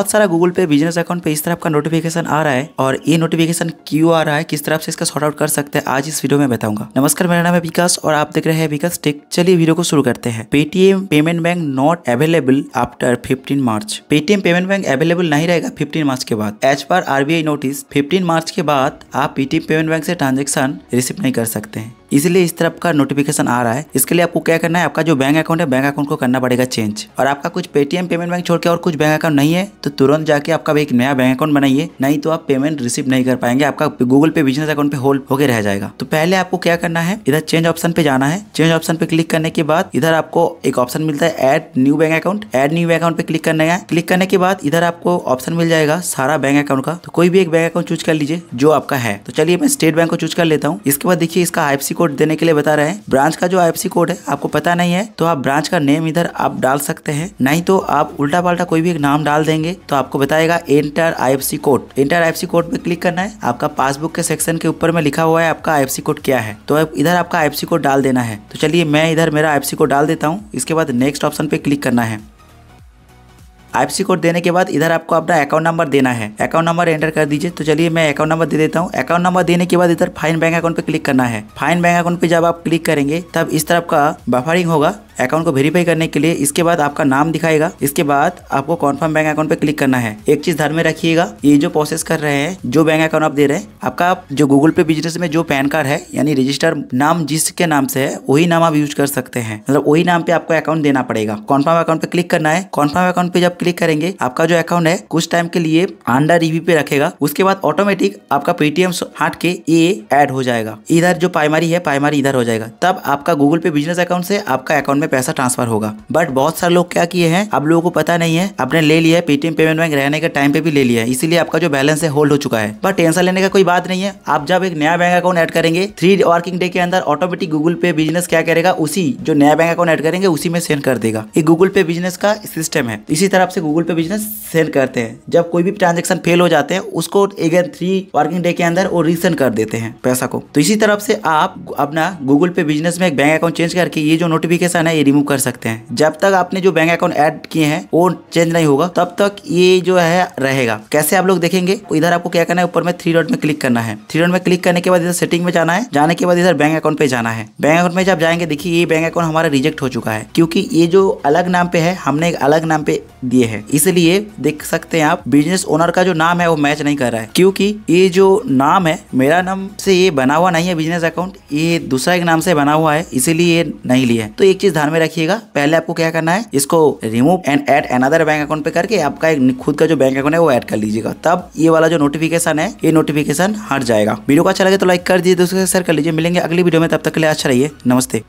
बहुत सारा गूगल पे बिजनेस अकाउंट पे इस तरह का नोटिफिकेशन आ रहा है और ये नोटिफिकेशन क्यों आ रहा है किस तरह से इसका शॉर्ट आउट कर सकते हैं आज इस वीडियो में बताऊंगा नमस्कार मेरा नाम है विकास और आप देख रहे हैं विकास टेक चलिए वीडियो को शुरू करते हैं Paytm payment bank not available after fifteen March Paytm payment bank available नहीं रहेगा फिफ्टीन मार्च के बाद as per RBI notice fifteen March के बाद आप पेटीएम पेमेंट बैंक से ट्रांजेक्शन रिसीव नहीं कर सकते हैं इसलिए इस तरफ का नोटिफिकेशन आ रहा है इसके लिए आपको क्या करना है आपका जो बैंक अकाउंट है बैंक अकाउंट को करना पड़ेगा चेंज और आपका कुछ पेटीएम पेमेंट बैंक छोड़ के और कुछ बैंक अकाउंट नहीं है तो तो तुरंत जाके आपका एक नया बैंक अकाउंट बनाइए नहीं तो आप पेमेंट रिसीव नहीं कर पाएंगे आपका गूगल पे बिजनेस अकाउंट पे होल्ड होकर रह जाएगा तो पहले आपको क्या करना है इधर चेंज ऑप्शन पे जाना है चेंज ऑप्शन पे क्लिक करने के बाद इधर आपको एक ऑप्शन मिलता है add new bank account add new bank account पे क्लिक करना है क्लिक करने के बाद इधर आपको ऑप्शन मिल जाएगा सारा बैंक अकाउंट का तो कोई भी एक बैंक अकाउंट चूज कर लीजिए जो आपका है तो चलिए मैं स्टेट बैंक को चूज कर लेता हूँ इसके बाद देखिए इसका आईएफसी कोड देने के लिए बता रहे हैं ब्रांच का जो आईएफसी कोड है आपको पता नहीं है तो आप ब्रांच का नेम इधर आप डाल सकते हैं नहीं तो आप उल्टा पाल्टा कोई भी एक नाम डाल देंगे तो आपको बताएगा enter IFC code enter IFC code में क्लिक करना है आपका पासबुक के सेक्शन के ऊपर में लिखा हुआ है आपका आईएफसी कोड क्या है तो इधर आपका आईएफसी कोड डाल देना है तो चलिए मैं इधर मेरा आईएफसी कोड डाल देता हूँ इसके बाद नेक्स्ट ऑप्शन पे क्लिक करना है आईएफसी कोड देने के बाद इधर आपको अपना अकाउंट नंबर देना है अकाउंट नंबर एंटर कर दीजिए तो चलिए मैं अकाउंट नंबर दे देता हूँ अकाउंट नंबर देने के बाद इधर फाइन बैंक अकाउंट पे क्लिक करना है फाइन बैंक अकाउंट पे जब आप क्लिक करेंगे तब इस तरफ का बफरिंग होगा अकाउंट को वेरीफाई करने के लिए इसके बाद आपका नाम दिखाएगा इसके बाद आपको कॉन्फर्म बैंक अकाउंट पे क्लिक करना है एक चीज ध्यान में रखिएगा ये जो प्रोसेस कर रहे हैं जो बैंक अकाउंट आप दे रहे हैं आपका जो गूगल पे बिजनेस में जो पैन कार्ड है यानी रजिस्टर नाम जिसके नाम से है वही नाम आप यूज कर सकते हैं मतलब वही नाम पे आपको अकाउंट देना पड़ेगा कॉन्फर्म अकाउंट पे क्लिक करना है कॉन्फर्म अकाउंट पे जब क्लिक करेंगे आपका जो अकाउंट है कुछ टाइम के लिए अंडर रिव्यू पे रखेगा उसके बाद ऑटोमेटिक आपका पेटीएम हट के ये एड हो जाएगा इधर जो प्राइमरी है प्राइमरी इधर हो जाएगा तब आपका गूगल पे बिजनेस अकाउंट से आपका अकाउंट में पैसा ट्रांसफर होगा बट बहुत सारे लोग क्या किए हैं अब लोगों को पता नहीं है आपने ले लिया है पेटीएम पेमेंट बैंक रहने के टाइम पे भी ले लिया है इसीलिए आपका जो बैलेंस है होल्ड हो चुका है बट टेंशन लेने का कोई बात नहीं है आप जब एक नया बैंक अकाउंट ऐड करेंगे थ्री वर्किंग डे के अंदर ऑटोमेटिक गूगल पे बिजनेस क्या करेगा उसी जो नया बैंक अकाउंट ऐड करेंगे उसी में सेंड कर देगा ये गूगल पे बिजनेस का सिस्टम है इसी तरह से गूगल पे बिजनेस सेंड करते हैं जब कोई भी ट्रांजेक्शन फेल हो जाते हैं उसको अगेन थ्री वर्किंग डे के अंदर वो रिसेंड कर देते हैं पैसा को तो इसी तरफ से आप अपना गूगल पे बिजनेस में एक बैंक अकाउंट चेंज करके ये जो नोटिफिकेशन है ना ये रिमूव कर सकते हैं जब तक आपने जो बैंक अकाउंट ऐड किए हैं वो चेंज नहीं होगा तब तक ये जो है रहेगा कैसे आप लोग देखेंगे तो इधर आपको क्या करना है ऊपर में थ्री डॉट में क्लिक करना है थ्री डॉट में क्लिक करने के बाद इधर सेटिंग में जाना है जाने के बाद इधर बैंक अकाउंट पे जाना है बैंक अकाउंट में जब जाएंगे देखिए ये बैंक अकाउंट हमारा रिजेक्ट हो चुका है क्योंकि ये जो अलग नाम पे है हमने एक अलग नाम पे दिए है इसलिए देख सकते हैं आप बिजनेस ओनर का जो नाम है वो मैच नहीं कर रहा है क्योंकि ये जो नाम है मेरा नाम से ये बना हुआ नहीं है बिजनेस अकाउंट ये दूसरा एक नाम से बना हुआ है इसीलिए ये नहीं लिया है तो एक चीज ध्यान में रखिएगा पहले आपको क्या करना है इसको remove and add another bank account पे करके आपका एक खुद का जो बैंक अकाउंट है वो ऐड कर लीजिएगा तब ये वाला जो नोटिफिकेशन है ये नोटिफिकेशन हट जाएगा वीडियो को अच्छा लगे तो लाइक कर दीजिए दोस्तों शेयर कर लीजिए मिलेंगे अगली वीडियो में तब तक के लिए अच्छा रहिए नमस्ते